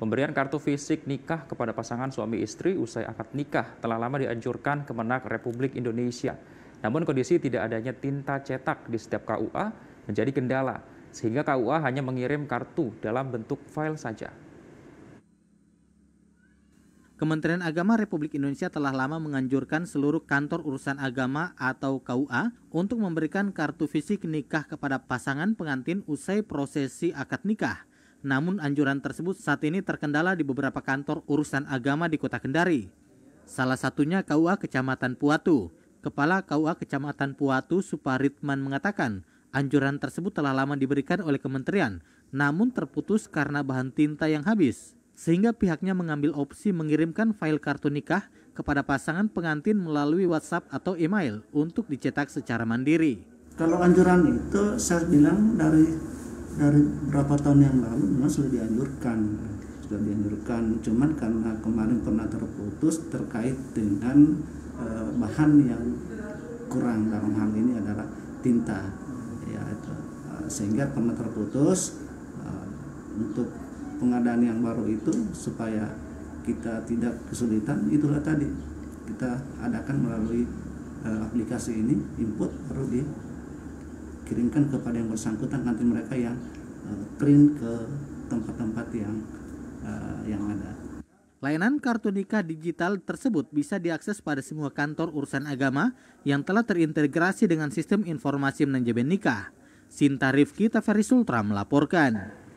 Pemberian kartu fisik nikah kepada pasangan suami istri usai akad nikah telah lama dianjurkan Kemenak Republik Indonesia. Namun kondisi tidak adanya tinta cetak di setiap KUA menjadi kendala, sehingga KUA hanya mengirim kartu dalam bentuk file saja. Kementerian Agama Republik Indonesia telah lama menganjurkan seluruh kantor urusan agama atau KUA untuk memberikan kartu fisik nikah kepada pasangan pengantin usai prosesi akad nikah. Namun anjuran tersebut saat ini terkendala di beberapa kantor urusan agama di Kota Kendari. Salah satunya KUA Kecamatan Puatu. Kepala KUA Kecamatan Puatu Suparitman mengatakan, anjuran tersebut telah lama diberikan oleh kementerian, namun terputus karena bahan tinta yang habis. Sehingga pihaknya mengambil opsi mengirimkan file kartu nikah kepada pasangan pengantin melalui WhatsApp atau email untuk dicetak secara mandiri. Kalau anjuran itu saya bilang dari dari berapa tahun yang lalu memang sudah dianjurkan sudah dianjurkan cuman karena kemarin pernah terputus terkait dengan eh, bahan yang kurang dalam hal ini adalah tinta ya itu eh, sehingga pernah terputus uh, untuk pengadaan yang baru itu supaya kita tidak kesulitan itulah tadi kita adakan melalui uh, aplikasi ini input baru di kirimkan kepada yang bersangkutan nanti mereka yang uh, print ke tempat-tempat yang uh, yang ada. Layanan kartu nikah digital tersebut bisa diakses pada semua kantor urusan agama yang telah terintegrasi dengan sistem informasi manajemen nikah. Sinta Rifki Taferi Sultra melaporkan.